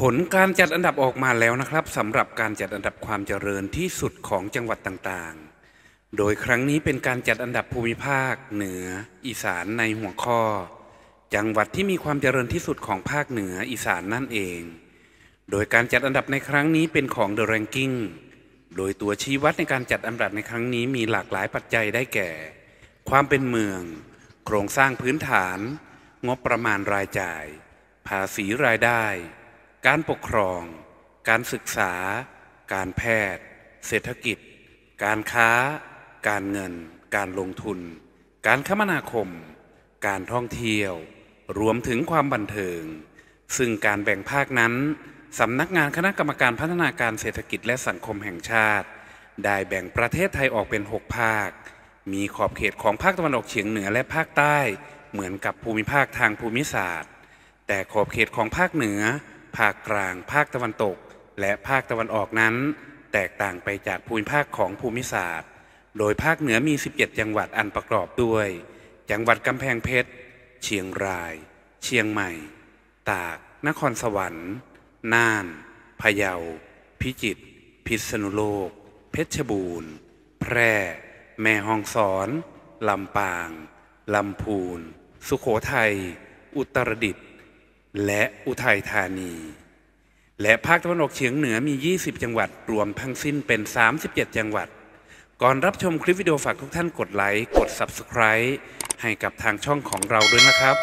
ผลการจัดอันดับออกมาแล้วนะครับสำหรับการจัดอันดับความเจริญที่สุดของจังหวัดต่างๆ โดยครั้งนี้เป็นการจัดอันดับภูมิภาคเหนือ อีสานในหัวข้อ จังหวัดที่มีความเจริญที่สุดของภาคเหนือ อีสานนั่นเอง โดยการจัดอันดับในครั้งนี้เป็นของ The Ranking โดยตัวชี้วัดในการจัดอันดับในครั้งนี้มีหลากหลายปัจจัยได้แก่ ความเป็นเมือง โครงสร้างพื้นฐาน งบประมาณรายจ่าย ภาษีรายได้การปกครอง การศึกษา การแพทย์ เศรษฐกิจ การค้า การเงิน การลงทุน การคมนาคม การท่องเที่ยว รวมถึงความบันเทิง ซึ่งการแบ่งภาคนั้น สำนักงานคณะกรรมการพัฒนาการเศรษฐกิจและสังคมแห่งชาติ ได้แบ่งประเทศไทยออกเป็น 6 ภาค มีขอบเขตของภาคตะวันออกเฉียงเหนือและภาคใต้ เหมือนกับภูมิภาคทางภูมิศาสตร์ แต่ขอบเขตของภาคเหนือภาคกลางภาคตะวันตก และภาคตะวันออกนั้น แตกต่างไปจากภูมิภาคของภูมิศาสตร์ โดยภาคเหนือมี 17 จังหวัดอันประกอบด้วย จังหวัดกำแพงเพชร เชียงราย เชียงใหม่ ตาก นครสวรรค์ น่าน พะเยา พิจิตร พิษณุโลก เพชรบูรณ์ แพร่ แม่ฮองสอน ลำปาง ลำพูน สุโขทัย อุตรดิตถ์และอุทัยธานี และภาคตะวันออกเฉียงเหนือมี 20 จังหวัดรวมทั้งสิ้นเป็น 37 จังหวัด ก่อนรับชมคลิปวิดีโอฝากทุกท่านกดไลค์ กด Subscribe ให้กับทางช่องของเราด้วยนะครับ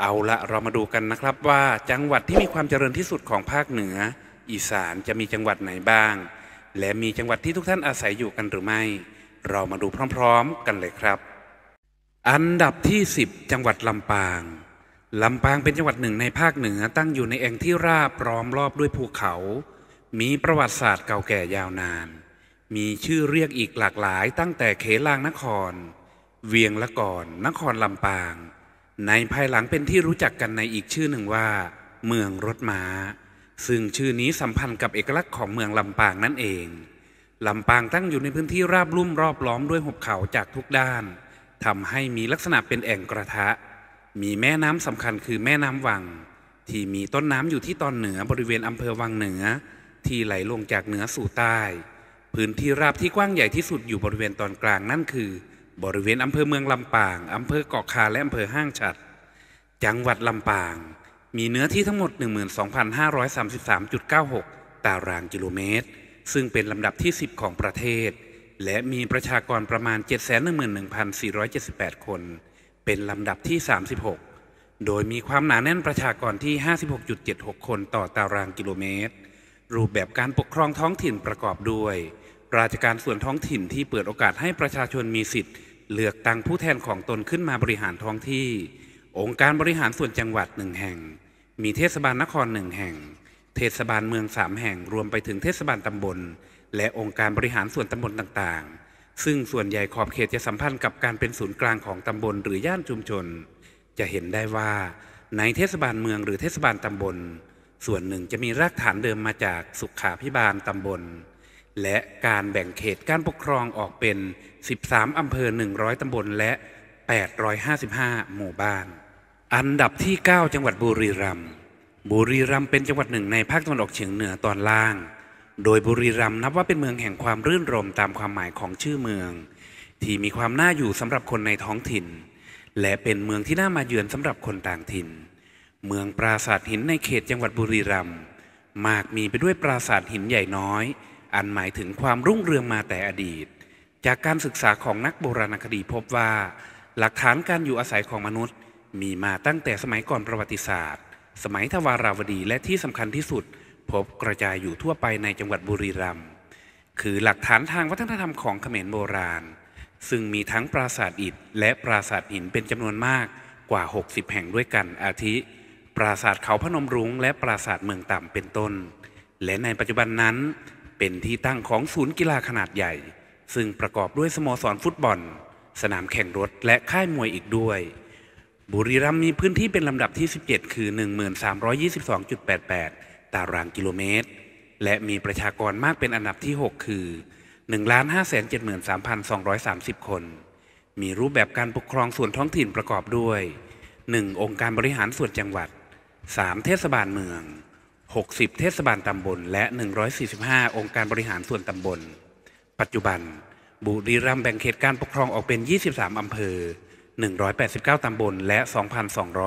เอาละเรามาดูกันนะครับว่าจังหวัดที่มีความเจริญที่สุดของภาคเหนือ อีสานจะมีจังหวัดไหนบ้าง และมีจังหวัดที่ทุกท่านอาศัยอยู่กันหรือไม่ เรามาดูพร้อมๆกันเลยครับ อันดับที่ 10 จังหวัดลำปางลำปางเป็นจังหวัดหนึ่งในภาคเหนือตั้งอยู่ในแอ่งที่ราบร้อมรอบด้วยภูเขา มีประวัติศาสตร์เก่าแก่ยาวนาน มีชื่อเรียกอีกหลากหลาย ตั้งแต่เขลางนคร เวียงละก่อน นครลำปาง ในภายหลังเป็นที่รู้จักกันในอีกชื่อหนึ่งว่า เมืองรถมา้า ซึ่งชื่อนี้สัมพันธ์กับเอกลักษณ์ของเมืองลำปางนั่นเอง ลำปางตั้งอยู่ในพื้นที่ราบลุ่มรอบล้อมด้วยหุบเขาจากทุกด้านทำให้มีลักษณะเป็นแอ่งกระทะมีแม่น้ำสำคัญคือแม่น้ำวัง ที่มีต้นน้ำอยู่ที่ตอนเหนือบริเวณอำเภอวังเหนือที่ไหลลงจากเหนือสู่ใต้ พื้นที่ราบที่กว้างใหญ่ที่สุดอยู่บริเวณตอนกลางนั่นคือ บริเวณอำเภอเมืองลำปางอำเภอเกาะคาและอำเภอห้างฉัดจังหวัดลำปาง มีเนื้อที่ทั้งหมด 12,533.96 ตารางกิโลเมตร ซึ่งเป็นลำดับที่10ของประเทศและมีประชากรประมาณ711,478 คนเป็นลำดับที่ 36 โดยมีความหนาแน่นประชากรที่ 56.76 คนต่อตารางกิโลเมตร รูปแบบการปกครองท้องถิ่นประกอบด้วย ราชการส่วนท้องถิ่นที่เปิดโอกาสให้ประชาชนมีสิทธิ์ เลือกตั้งผู้แทนของตนขึ้นมาบริหารท้องที่ องค์การบริหารส่วนจังหวัดหนึ่งแห่ง มีเทศบาลนครหนึ่งแห่ง เทศบาลเมืองสามแห่งรวมไปถึงเทศบาลตำบล และองค์การบริหารส่วนตำบลต่างๆซึ่งส่วนใหญ่ขอบเขตจะสัมพันธ์กับการเป็นศูนย์กลางของตำบลหรือย่านชุมชน จะเห็นได้ว่าในเทศบาลเมืองหรือเทศบาลตำบล ส่วนหนึ่งจะมีรากฐานเดิมมาจากสุขาพิบาลตำบล และการแบ่งเขตการปกครองออกเป็น 13 อำเภอ 100 ตำบลและ 855 หมู่บ้าน อันดับที่ 9 จังหวัดบุรีรัมย์บุรีรัมย์เป็นจังหวัดหนึ่งในภาคตะวันออกเฉียงเหนือตอนล่างโดยบุรีรัมย์นับว่าเป็นเมืองแห่งความรื่นรม ตามความหมายของชื่อเมือง ที่มีความน่าอยู่สำหรับคนในท้องถิ่น และเป็นเมืองที่น่ามาเยือนสำหรับคนต่างถิ่น เมืองปราสาทหินในเขตจังหวัดบุรีรัมย์มากมีไปด้วยปราสาทหินใหญ่น้อย อันหมายถึงความรุ่งเรืองมาแต่อดีต จากการศึกษาของนักโบราณคดีพบว่า หลักฐานการอยู่อาศัยของมนุษย์ มีมาตั้งแต่สมัยก่อนประวัติศาสตร์ สมัยทวาราวดีและที่สำคัญที่สุดพบกระจายอยู่ทั่วไปในจังหวัดบุรีรัมย์ คือหลักฐานทางวัฒนธรรมของเขมรโบราณ ซึ่งมีทั้งปราสาทอิฐและปราสาทหินเป็นจำนวนมากกว่า 60 แห่งด้วยกันอาทิ ปราสาทเขาพนมรุ้งและปราสาทเมืองต่ำเป็นต้น และในปัจจุบันนั้น เป็นที่ตั้งของศูนย์กีฬาขนาดใหญ่ ซึ่งประกอบด้วยสโมสรฟุตบอล สนามแข่งรถและค่ายมวยอีกด้วย บุรีรัมย์มีพื้นที่เป็นลำดับที่ 17 คือ 1322.88ตารางกิโลเมตร และมีประชากรมากเป็นอันดับที่ 6 คือ 1,573,230 คน มีรูปแบบการปกครองส่วนท้องถิ่นประกอบด้วย 1. องค์การบริหารส่วนจังหวัด 3. เทศบาลเมือง 60 เทศบาลตำบลและ 145 องค์การบริหารส่วนตำบล ปัจจุบัน บุรีรัมย์แบ่งเขตการปกครองออกเป็น 23 อำเภอ 189 ตำบลและ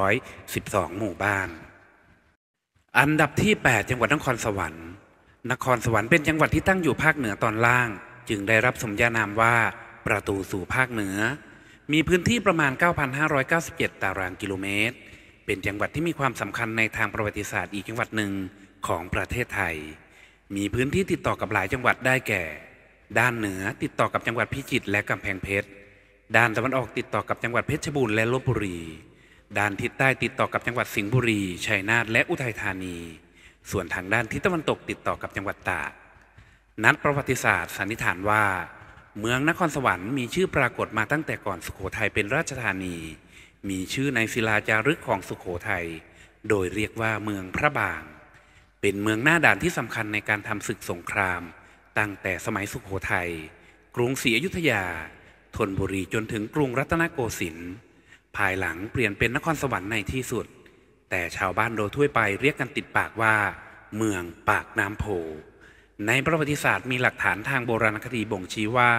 2,212 หมู่บ้านอันดับที่ 8 จังหวัดนครสวรรค์ นครสวรรค์เป็นจังหวัดที่ตั้งอยู่ภาคเหนือตอนล่าง จึงได้รับสมญานามว่าประตูสู่ภาคเหนือ มีพื้นที่ประมาณ 9,597ตารางกิโลเมตร เป็นจังหวัดที่มีความสำคัญในทางประวัติศาสตร์อีกจังหวัดหนึ่งของประเทศไทย มีพื้นที่ติดต่อกับหลายจังหวัดได้แก่ ด้านเหนือติดต่อกับจังหวัดพิจิตรและกำแพงเพชร ด้านตะวันออกติดต่อกับจังหวัดเพชรบูรณ์และลบบุรีด้านทิศใต้ติดต่อกับจังหวัดสิงห์บุรี ชัยนาทและอุทัยธานี ส่วนทางด้านทิศตะวันตกติดต่อกับจังหวัดตากนักประวัติศาสตร์สันนิษฐานว่า เมืองนครสวรรค์มีชื่อปรากฏมาตั้งแต่ก่อนสุโขทัยเป็นราชธานี มีชื่อในศิลาจารึกของสุโขทัย โดยเรียกว่าเมืองพระบาง เป็นเมืองหน้าด่านที่สำคัญในการทำศึกสงคราม ตั้งแต่สมัยสุโขทัย กรุงศรีอยุธยาธนบุรีจนถึงกรุงรัตนโกสินทร์ภายหลังเปลี่ยนเป็นนครสวรรค์ในที่สุด แต่ชาวบ้านโดทั่วไปเรียกกันติดปากว่า เมืองปากน้ำโพ ในประวัติศาสตร์มีหลักฐานทางโบราณคดีบ่งชี้ว่า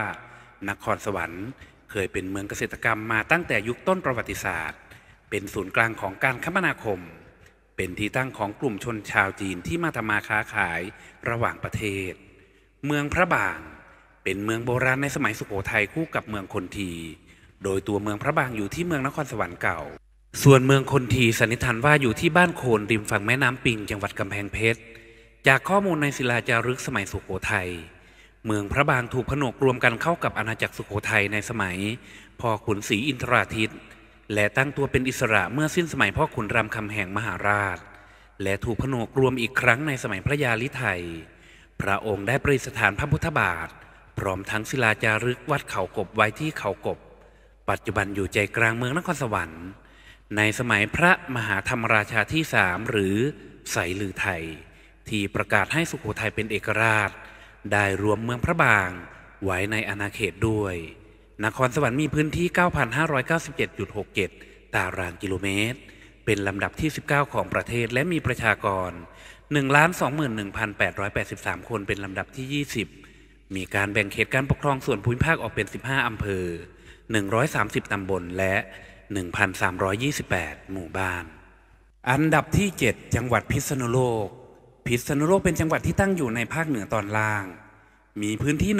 นครสวรรค์เคยเป็นเมืองเกษตรกรรมมาตั้งแต่ยุคต้นประวัติศาสตร์ เป็นศูนย์กลางของการคมนาคม เป็นที่ตั้งของกลุ่มชนชาวจีนที่มาทำมาค้าขายระหว่างประเทศ เมืองพระบางเป็นเมืองโบราณในสมัยสุโขทัย คู่กับเมืองคนทีโดยตัวเมืองพระบางอยู่ที่เมืองนครสวรรค์เก่า ส่วนเมืองคนทีสันนิษฐานว่าอยู่ที่บ้านโคนริมฝั่งแม่น้ำปิงจังหวัดกำแพงเพชร จากข้อมูลในศิลาจารึกสมัยสุขโขทยัย เมืองพระบางถูกผนวกรวมกันเข้ากับอาณาจักรสุขโขทัยในสมัยพ่อขุนศรีอินทราทิตย์ และตั้งตัวเป็นอิสระเมื่อสิ้นสมัยพ่อขุนรามคำแหงมหาราช และถูกผนวกรวมอีกครั้งในสมัยพระยาลิไทยพระองค์ได้ประดิษฐานพระพุทธบาทพร้อมทั้งศิลาจารึกวัดเขากบไว้ที่เขากบปัจจุบันอยู่ใจกลางเมืองนครสวรรค์ ในสมัยพระมหาธรรมราชาที่สามหรือไสลือไทย ที่ประกาศให้สุโขทัยเป็นเอกราช ได้รวมเมืองพระบาง ไว้ในอาณาเขตด้วย นครสวรรค์มีพื้นที่ 9,597.67 ตารางกิโลเมตร เป็นลำดับที่ 19 ของประเทศและมีประชากร 1,21,883 คนเป็นลำดับที่ 20 มีการแบ่งเขตการปกครองส่วนภูมิภาคออกเป็น 15อำเภอ130 ตำบลและ 1,328 หมู่บ้าน อันดับที่ 7 จังหวัดพิษณุโลก พิษณุโลกเป็นจังหวัดที่ตั้งอยู่ในภาคเหนือตอนล่าง มีพื้นที่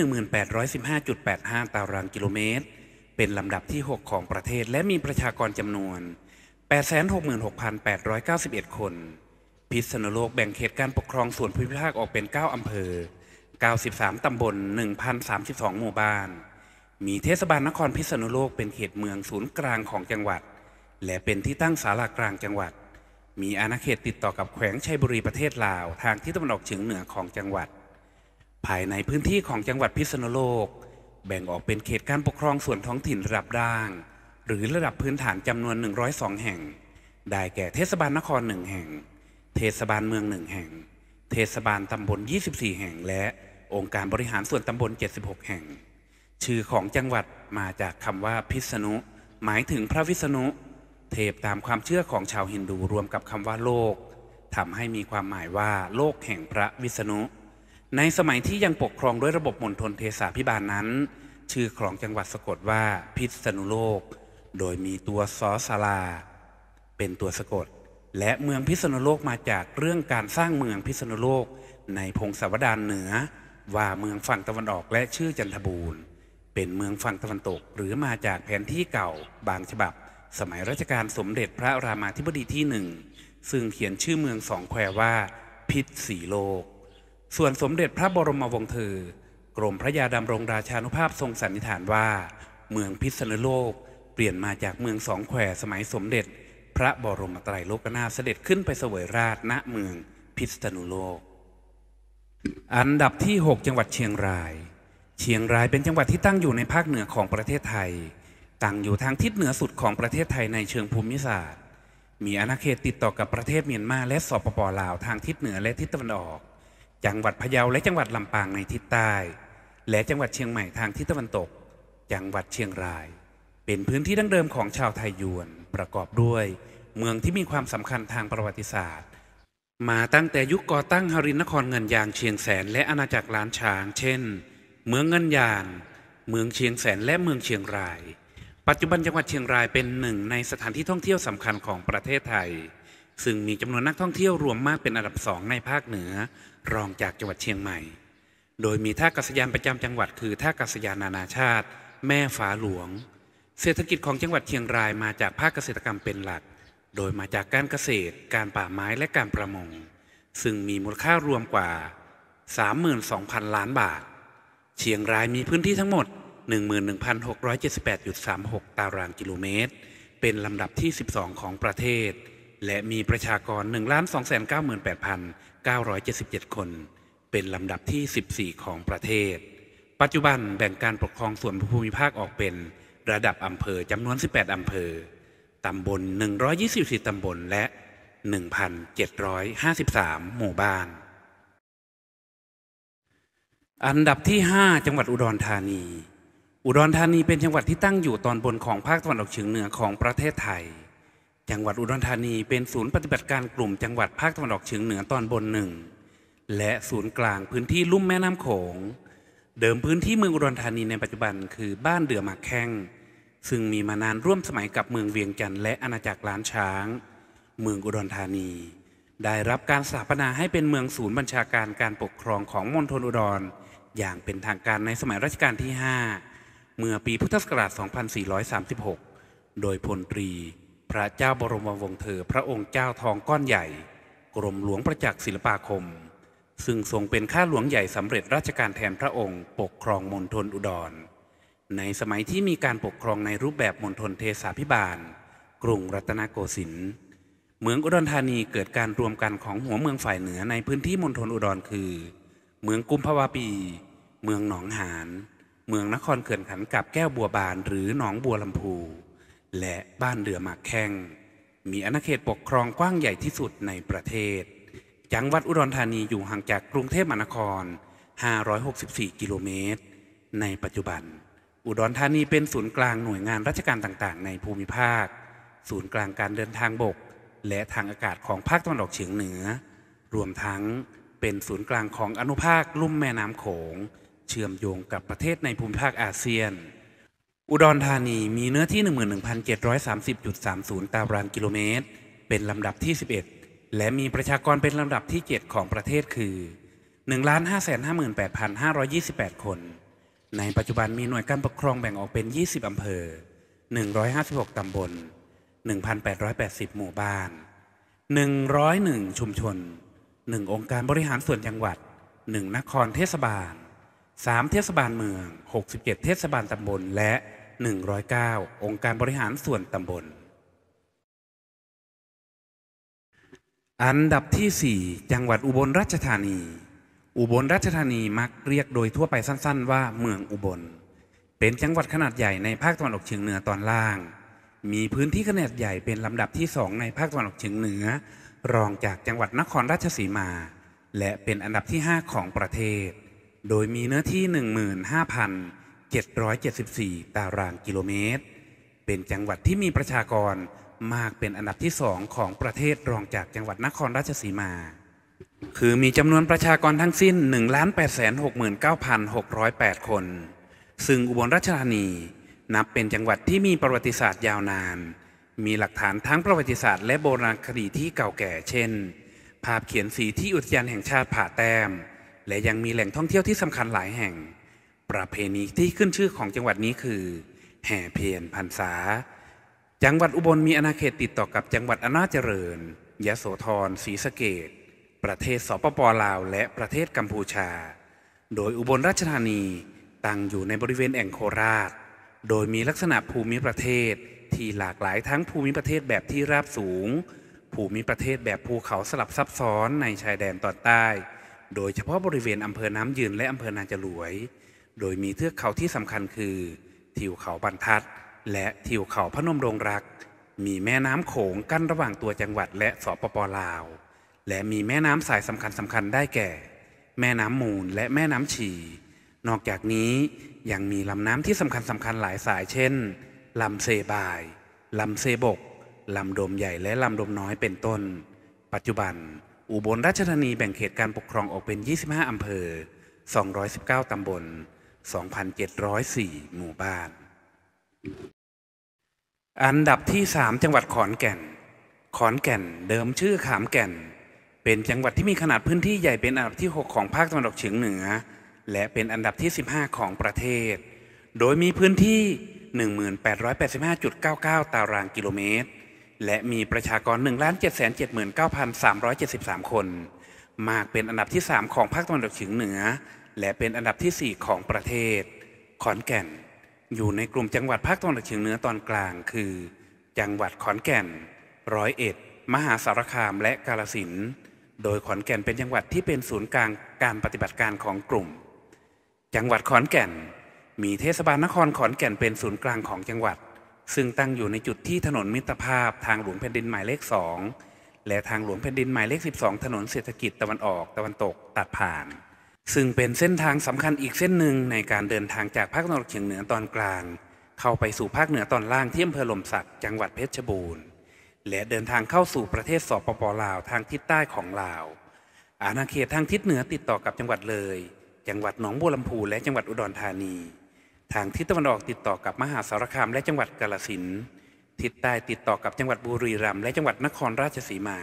1815.85 ตารางกิโลเมตร เป็นลำดับที่ 6 ของประเทศและมีประชากรจำนวน 866,891 คน พิษณุโลกแบ่งเขตการปกครองส่วนภูมิภาคออกเป็น 9 อำเภอ 93 ตำบล1,032 หมู่บ้านมีเทศบาลนครพิษณุโลกเป็นเขตเมืองศูนย์กลางของจังหวัดและเป็นที่ตั้งศาลากลางจังหวัด มีอาณาเขตติดต่อกับแขวงชัยบุรีประเทศลาวทางที่ตะวันออกเฉียงเหนือของจังหวัด ภายในพื้นที่ของจังหวัดพิษณุโลก แบ่งออกเป็นเขตการปกครองส่วนท้องถิ่นระดับด่าง หรือระดับพื้นฐานจำนวน 102 แห่ง ได้แก่เทศบาลนครหนึ่งแห่ง เทศบาลเมืองหนึ่งแห่งเทศบาลตำบล24 แห่ง และองค์การบริหารส่วนตำบล 76 แห่งชื่อของจังหวัดมาจากคำว่าพิษณุ หมายถึงพระวิษณุ เทพตามความเชื่อของชาวฮินดูรวมกับคำว่าโลกทำให้มีความหมายว่าโลกแห่งพระวิษณุ ในสมัยที่ยังปกครองด้วยระบบมณฑลเทสาพิบาลนั้น ชื่อของจังหวัดสะกดว่าพิษณุโลก โดยมีตัวซอสลา เป็นตัวสะกด และเมืองพิษณุโลกมาจากเรื่องการสร้างเมืองพิษณุโลกในพงศาวดารเหนือ ว่าเมืองฝั่งตะวันออกและชื่อจันทบูรณเป็นเมืองฝั่งตะวันตกหรือมาจากแผนที่เก่าบางฉบับ สมัยรัชกาลสมเด็จพระรามาธิบดีที่หนึ่งซึ่งเขียนชื่อเมืองสองแควว่า พิษสีโลก ส่วนสมเด็จพระบรมวงศ์เธอกรมพระยาดำรงราชานุภาพทรงสันนิษฐานว่า เมืองพิษณุโลกเปลี่ยนมาจากเมืองสองแคว สมัยสมเด็จ พระบรมไตรโลกนาเสด็จขึ้นไปเสวยราชณเมืองพิษณุโลก อันดับที่ 6 จังหวัดเชียงรายเชียงรายเป็นจังหวัดที่ตั้งอยู่ในภาคเหนือของประเทศไทย ตั้งอยู่ทางทิศเหนือสุดของประเทศไทยในเชิงภูมิศาสตร์ มีอาณาเขตติดต่อกับประเทศเมียนมาและสปปลาวทางทิศเหนือและทิศตะวันออก จังหวัดพะเยาและจังหวัดลำปางในทิศใต้ และจังหวัดเชียงใหม่ทางทิศตะวันตก จังหวัดเชียงราย เป็นพื้นที่ดั้งเดิมของชาวไทยยวน ประกอบด้วยเมืองที่มีความสำคัญทางประวัติศาสตร์ มาตั้งแต่ยุคก่อตั้งฮารินนครเงินยางเชียงแสน และอาณาจักรล้านช้าง เช่นเมืองเงินยาน เมืองเชียงแสน และเมืองเชียงราย ปัจจุบันจังหวัดเชียงรายเป็นหนึ่ง ในสถานที่ท่องเที่ยวสำคัญของประเทศไทย ซึ่งมีจำนวนนักท่องเที่ยวรวมมากเป็นอันดับสองในภาคเหนือ รองจากจังหวัดเชียงใหม่ โดยมีท่ากาศยานประจำจังหวัดคือท่าากาศยานนานาชาติ แม่ฟ้าหลวง เศรษฐกิจของจังหวัดเชียงรายมาจากภาคเกษตรกรรมเป็นหลัก โดยมาจากการเกษตร การป่าไม้และการประมง ซึ่งมีมูลค่ารวมกว่า 32,000 ล้านบาทเชียงรายมีพื้นที่ทั้งหมด 11,678.36 ตารางกิโลเมตร เป็นลำดับที่ 12 ของประเทศ และมีประชากร 1,298,977 คน เป็นลำดับที่ 14 ของประเทศ ปัจจุบันแบ่งการปกครองส่วนภูมิภาคออกเป็น ระดับอำเภอจำนวน 18 อำเภอ ตำบล124 ตำบลและ 1,753 หมู่บ้านอันดับที่ 5 จังหวัดอุดรธานี อุดรธานีเป็นจังหวัดที่ตั้งอยู่ตอนบนของภาคตะวันออกเฉียงเหนือของประเทศไทย จังหวัดอุดรธานี เป็นศูนย์ปฏิบัติการกลุ่มจังหวัดภาคตะวันออกเฉียงเหนือตอนบนหนึ่ง และศูนย์กลางพื้นที่ลุ่มแม่น้ำโขงเดิมพื้นที่เมืองอุดรธานีในปัจจุบันคือบ้านเดือหมากแข้งซึ่งมีมานานร่วมสมัยกับเมืองเวียงจันทร์และอาณาจักรล้านช้าง เมืองอุดรธานี ได้รับการสถาปนาให้เป็นเมืองศูนย์บัญชาการการปกครองของมณฑลอุดรอย่างเป็นทางการในสมัยรัชกาลที่ 5 เมื่อปีพุทธศักราช 2436 โดยพลตรีพระเจ้าบรมวงศ์เธอพระองค์เจ้าทองก้อนใหญ่ กรมหลวงประจักษ์ศิลปาคม ซึ่งทรงเป็นข้าหลวงใหญ่สำเร็จราชการแทนพระองค์ ปกครองมณฑลอุดร ในสมัยที่มีการปกครองในรูปแบบมณฑลเทศาพิบาล กรุงรัตนโกสินทร์เมืองอุดรธานีเกิดการรวมกันของหัวเมืองฝ่ายเหนือในพื้นที่มณฑลอุดรคือ เมืองกุมภาวาปีเมืองหนองหาน เมืองนครเขื่อนขันกับแก้วบัวบานหรือหนองบัวลำพู และบ้านเรือหมากแข้ง มีอาณาเขตปกครองกว้างใหญ่ที่สุดในประเทศ จังหวัดอุดรธานีอยู่ห่างจากกรุงเทพมหานคร 564 กิโลเมตร ในปัจจุบัน อุดรธานีเป็นศูนย์กลางหน่วยงานราชการต่างๆ ในภูมิภาค ศูนย์กลางการเดินทางบก และทางอากาศของภาคตะวันออกเฉียงเหนือ รวมทั้งเป็นศูนย์กลางของอนุภาคลุ่มแม่น้ำโขงเชื่อมโยงกับประเทศในภูมิภาคอาเซียน อุดรธานีมีเนื้อที่ 11,730.30 ตารางกิโลเมตร เป็นลำดับที่ 11 และมีประชากรเป็นลำดับที่ 7 ของประเทศคือ 1,558,528 คน ในปัจจุบันมีหน่วยการปกครองแบ่งออกเป็น 20 อำเภอ 156 ตำบล1,880 หมู่บ้าน 101 ชุมชน 1 องค์การบริหารส่วนจังหวัด 1 นครเทศบาล3เทศบาลเมือง 67เทศบาลตำบล และ109องค์การบริหารส่วนตำบล อันดับที่ 4 จังหวัดอุบลราชธานี อุบลราชธานีมักเรียกโดยทั่วไปสั้นๆ ว่าเมืองอุบล เป็นจังหวัดขนาดใหญ่ในภาคตะวันออกเฉียงเหนือตอนล่าง มีพื้นที่ขนาดใหญ่เป็นลำดับที่สองในภาคตะวันออกเฉียงเหนือ รองจากจังหวัดนครราชสีมา และเป็นอันดับที่ 5 ของประเทศโดยมีเนื้อที่ 15,774 ตารางกิโลเมตร เป็นจังหวัดที่มีประชากรมากเป็นอันดับที่สองของประเทศรองจากจังหวัดนครราชสีมา คือมีจำนวนประชากรทั้งสิ้น1,869,608 คน ซึ่งอุบลราชธานีนับเป็นจังหวัดที่มีประวัติศาสตร์ยาวนาน มีหลักฐานทั้งประวัติศาสตร์ และโบราณคดีที่เก่าแก่ เช่น ภาพเขียนสีที่อุทยานแห่งชาติผาแต้มและยังมีแหล่งท่องเที่ยวที่สำคัญหลายแห่ง ประเพณีที่ขึ้นชื่อของจังหวัดนี้คือ แห่เพียนพรรษา จังหวัดอุบลมีอาณาเขตติดต่อกับจังหวัดอนาจเจริญ ยะโสธรศรีสะเกดประเทศสปปลาว และประเทศกัมพูชา โดยอุบลราชธานีตั้งอยู่ในบริเวณแอ่งโคราชโดยมีลักษณะภูมิประเทศที่หลากหลายทั้งภูมิประเทศแบบที่ราบสูง ภูมิประเทศแบบภูเขาสลับซับซ้อนในชายแดนตอนใต้โดยเฉพาะบริเวณอำเภอน้ำยืนและอำเภอนาจรวย โดยมีเทือกเขาที่สำคัญคือทิวเขาบรรทัด และทิวเขาพนมรงรัก มีแม่น้ำโขงกั้นระหว่างตัวจังหวัดและสปปลาว และมีแม่น้ำสายสำคัญสำคัญได้แก่ แม่น้ำมูลและแม่น้ำฉี่ นอกจากนี้ยังมีลำน้ำที่สำคัญสำคัญหลายสาย เช่นลำเซบาย ลำเซบก ลำดมใหญ่และลำดมน้อยเป็นต้น ปัจจุบันอุบลราชธานีแบ่งเขตการปกครองออกเป็น 25 อำเภอ 219 ตำบล2,704 หมู่บ้าน อันดับที่ 3 จังหวัดขอนแก่น ขอนแก่นเดิมชื่อขามแก่น เป็นจังหวัดที่มีขนาดพื้นที่ใหญ่เป็นอันดับที่ 6 ของภาคตะวันออกเฉียงเหนือ และเป็นอันดับที่ 15 ของประเทศ โดยมีพื้นที่ 1885.99 ตารางกิโลเมตรและมีประชากร1 7 7 9 3 7 3 คน มากเป็นอันดับที่ 3 ของภาคตะวันตกเฉียงเหนือ และเป็นอันดับที่ 4 ของประเทศ ขอนแก่น อยู่ในกลุ่มจังหวัดภาคตะวันตกเฉียงเหนือตอนกลาง คือ จังหวัดขอนแก่น ร้อยเอ็ด มหาสารคามและกาฬสินธุ์โดยขอนแก่นเป็นจังหวัดที่เป็นศูนย์กลางการปฏิบัติการของกลุ่ม จังหวัดขอนแก่น มีเทศบาลนครขอนแก่นเป็นศูนย์กลางของจังหวัดซึ่งตั้งอยู่ในจุดที่ถนนมิตรภาพทางหลวงแผ่นดินหมายเลข 2 และทางหลวงแผ่นดินหมายเลข 12 ถนนเศรษฐกิจตะวันออก ตะวันตกตัดผ่าน ซึ่งเป็นเส้นทางสำคัญอีกเส้นหนึ่งในการเดินทางจากภาคตะวันออกเฉียงเหนือตอนกลาง เข้าไปสู่ภาคเหนือตอนล่างที่อำเภอหล่มสักจังหวัดเพชรบูรณ์ และเดินทางเข้าสู่ประเทศสปปลาวทางทิศใต้ของลาว อาณาเขตทางทิศเหนือติดต่อกับจังหวัดเลย จังหวัดหนองบัวลำพูและจังหวัดอุดรธานีทาง ทิศตะวันออก ติดต่อกับมหาสารคาม และจังหวัดกาลสิน ทิศใต้ติดต่อกับจังหวัด บุรีรัมย์และจังหวัดนครราชสีมา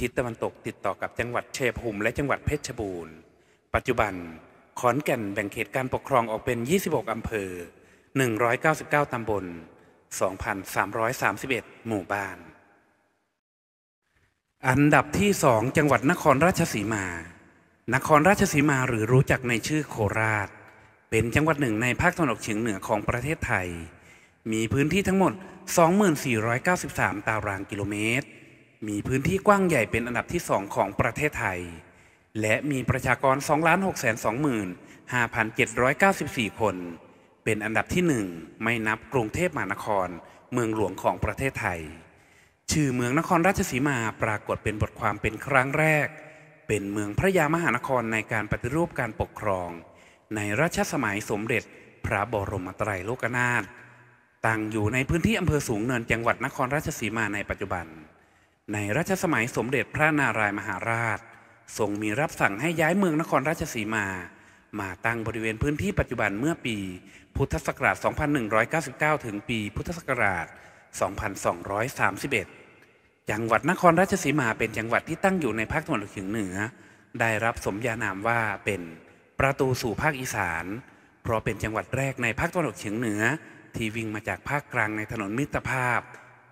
ทิศตะวันตกติดต่อกับจังหวัดเชียงภูมิ และจังหวัดเพชรบูรณ์ ปัจจุบันขอนแก่นแบ่งเขตการปกครองออกเป็น 26 อำเภอ 199 ตำบล 2,331 หมู่บ้าน อันดับที่สองจังหวัดนครราชสีมา นครราชสีมาหรือรู้จักในชื่อโคราชเป็นจังหวัดหนึ่งในภาคตะวันออกเฉียงเหนือของประเทศไทย มีพื้นที่ทั้งหมด 2493 ตารางกิโลเมตร มีพื้นที่กว้างใหญ่เป็นอันดับที่สองของประเทศไทย และมีประชากร 2,625,794 คน เป็นอันดับที่หนึ่งไม่นับกรุงเทพมหานคร เมืองหลวงของประเทศไทย ชื่อเมืองนครราชสีมาปรากฏเป็นบทความเป็นครั้งแรก เป็นเมืองพระยามหานครในการปฏิรูปการปกครองในรัชสมัยสมเด็จ พระบรมไตรโลกนาถตั้งอยู่ในพื้นที่อำเภอสูงเนิน จังหวัดนครราชสีมาในปัจจุบัน ในรัชสมัยสมเด็จพระนารายมหาราชทรงมีรับสั่งให้ย้ายเมืองนครราชสีมา มาตั้งบริเวณพื้นที่ปัจจุบันเมื่อปีพุทธศักราช 2199 ถึงปี พุทธศักราช 2231 จังหวัดนครราชสีมาเป็นจังหวัดที่ตั้งอยู่ในภาคตะวันออกเฉียงเหนือ ได้รับสมญานามว่าเป็นประตูสู่ภาคอีสาน เพราะเป็นจังหวัดแรกในภาคตะวันออกเฉียงเหนือ ที่วิ่งมาจากภาคกลางในถนนมิตรภาพ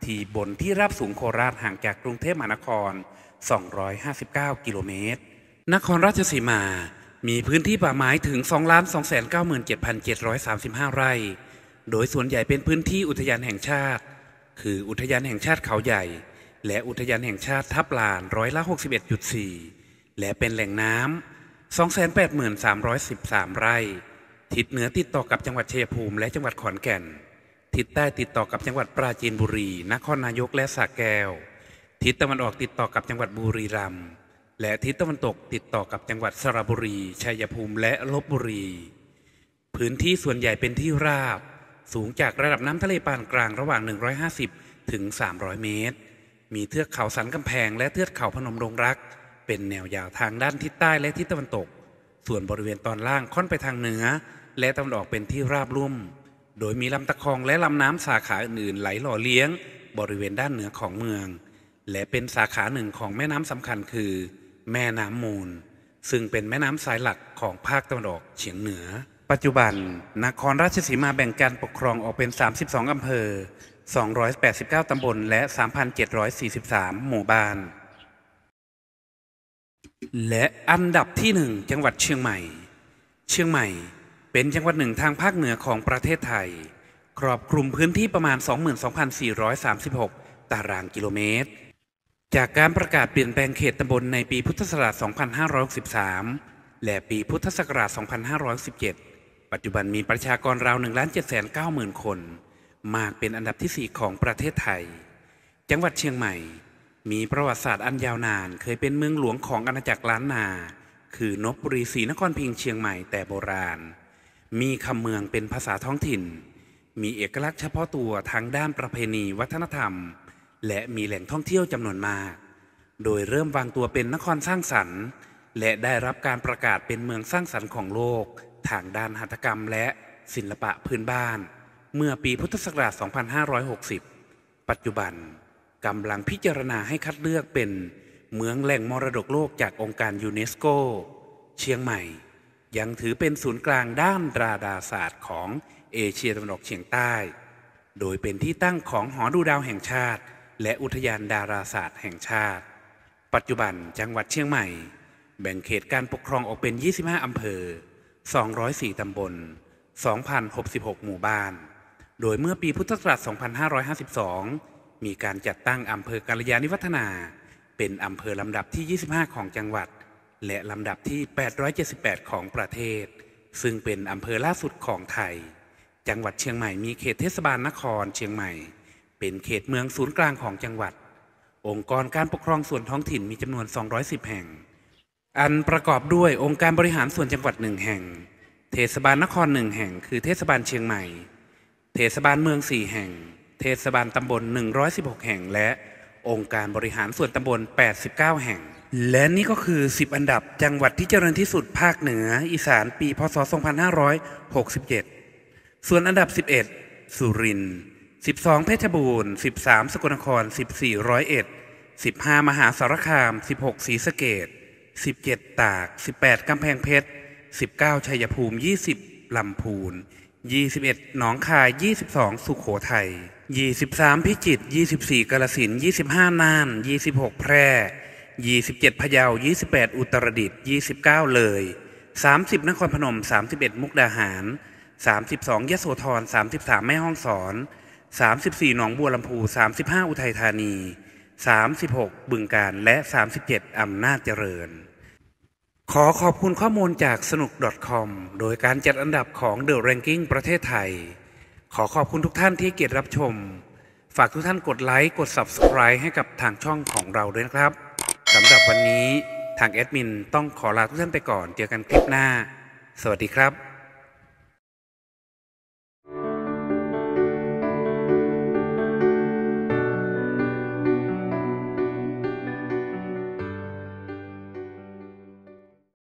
ที่บนที่ราบสูงโคราชห่างจากกรุงเทพมหานคร 259 กิโลเมตรนครราชสีมา มีพื้นที่ป่าไม้ถึง 2,297,735 ไร่ โดยส่วนใหญ่เป็นพื้นที่อุทยานแห่งชาติ คืออุทยานแห่งชาติเขาใหญ่ และอุทยานแห่งชาติทับลานร้อยละ61.4 และเป็นแหล่งน้ำ2,83,313 ไร่ ทิศเหนือติดต่อกับจังหวัดเชียภูมิ และจังหวัดขอนแก่น ทิศใต้ติดต่อกับจังหวัดปราจีนบุรี นครนายกและสระแก้ว ทิศตะวันออกติดต่อกับจังหวัดบุรีรัมย์ และทิศตะวันตกติดต่อกับจังหวัดสระบุรีชัยภูมิ และลบบุรี พื้นที่ส่วนใหญ่เป็นที่ราบ สูงจากระดับน้ำทะเลปานกลางระหว่าง 150 ถึง 300 เมตร มีเทือกเขาสันกำแพงและเทือกเขาพนมรงรักเป็นแนวยาวทางด้านทิศใต้และทิศตะวันตก ส่วนบริเวณตอนล่างค่อนไปทางเหนือ และตะวันออกเป็นที่ราบลุ่ม โดยมีลำตะคองและลำน้ำสาขาอื่นๆ ไหลหล่อเลี้ยงบริเวณด้านเหนือของเมือง และเป็นสาขาหนึ่งของแม่น้ำสำคัญคือ แม่น้ำมูล ซึ่งเป็นแม่น้ำสายหลักของภาคตะวันออกเฉียงเหนือ ปัจจุบัน นครราชสีมาแบ่งการปกครองออกเป็น 32อำเภอ289ตำบล และ 3,743 หมู่บ้านและอันดับที่หนึ่งจังหวัดเชียงใหม่ เชียงใหม่เป็นจังหวัดหนึ่งทางภาคเหนือของประเทศไทย ครอบคลุมพื้นที่ประมาณ 22,436 ตารางกิโลเมตร จากการประกาศเปลี่ยนแปลงเขตตำบลในปีพุทธศักราช2563และปีพุทธศักราช 2517 ปัจจุบันมีประชากรราว 1,790,000 คน มากเป็นอันดับที่ 4 ของประเทศไทย จังหวัดเชียงใหม่มีประวัติศาสตร์อันยาวนาน เคยเป็นเมืองหลวงของอาณาจักรล้านนา คือนบบุรีศรีนครพิงเชียงใหม่แต่โบราณ มีคำเมืองเป็นภาษาท้องถิ่น มีเอกลักษณ์เฉพาะตัวทางด้านประเพณีวัฒนธรรม และมีแหล่งท่องเที่ยวจำนวนมาก โดยเริ่มวางตัวเป็นนครสร้างสรรค์ และได้รับการประกาศเป็นเมืองสร้างสรรค์ของโลก ทางด้านหัตถกรรมและศิลปะพื้นบ้าน เมื่อปีพุทธศักราช 2560 ปัจจุบันกำลังพิจารณาให้คัดเลือกเป็น เมืองแหล่งมรดกโลกจากองค์การยูเนสโก เชียงใหม่ ยังถือเป็นศูนย์กลางด้านราดาศาสตร์ของเอเชียตะวันออกเฉียงใต้ โดยเป็นที่ตั้งของหอดูดาวแห่งชาติ และอุทยานดาราศาสตร์แห่งชาติ ปัจจุบันจังหวัดเชียงใหม่ แบ่งเขตการปกครองออกเป็น 25 อำเภอ 204 ตำบล2,066หมู่บ้าน โดยเมื่อปีพุทธศักราช 2552มีการจัดตั้งอำเภอกาลยานิวัฒนา เป็นอำเภอลำดับที่ 25 ของจังหวัด และลำดับที่ 878 ของประเทศ ซึ่งเป็นอำเภอล่าสุดของไทย จังหวัดเชียงใหม่มีเขตเทศบาลนครเชียงใหม่ เป็นเขตเมืองศูนย์กลางของจังหวัด องค์กรการปกครองส่วนท้องถิ่นมีจำนวน 210 แห่ง อันประกอบด้วยองค์การบริหารส่วนจังหวัดหนึ่งแห่งเทศบาลนครหนึ่งแห่ง คือเทศบาลเชียงใหม่เทศบาลเมืองสี่แห่งเทศบาลตำบล116 แห่ง และองค์การบริหารส่วนตำบล89 แห่ง และนี่ก็คือ 10 อันดับจังหวัดที่เจริญที่สุดภาคเหนือ อีสานปีพศ 2567 ส่วนอันดับ 11 สุรินทร์12 เพชรบูรณ์ 13 สกลนคร 14ร้อยเอ็ด15 มหาสารคาม 16ศรีสะเกด17 ตาก 18 กำแพงเพชร19 ชัยภูมิ 20 ลำพูน21หนองคาย 22 สุขโขทัยยี่สิบสามพิจิตยี่สิบสี่กาลสินยี่สิบห้านานยี่สิบหกแพร่ยี่สิบเจ็ดพะเยายี่สิบแปดอุตรดิตยี่สิบเก้าเลยสามสิบนครพนมสามสิบเอ็ดมุกดาหารสามสิบสองยโสธรสามสิบสามแม่ฮ่องสอนสามสิบสี่หนองบัวลำพูสามสิบห้าอุทัยธานีสามสิบหกบึงการและสามสิบเจ็ดอำนาจเจริญ ขอขอบคุณข้อมูลจากสนุกคอมโดยการจัดอันดับของเดอะ r ร n กิ้งประเทศไทยขอขอบคุณทุกท่านที่เกียรติรับชม ฝากทุกท่านกดไลค์ กด Subscribe ให้กับทางช่องของเราด้วยนะครับ สำหรับวันนี้ทางแอดมินต้องขอลาทุกท่านไปก่อน เจอกันคลิปหน้า สวัสดีครับ